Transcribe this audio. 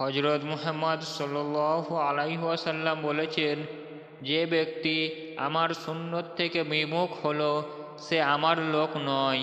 হজরত মুহাম্মদ সোল্লাহ আলাইহাসাল্লাম বলেছেন যে ব্যক্তি আমার সুন্নত থেকে বিমুখ হলো সে আমার লোক নয়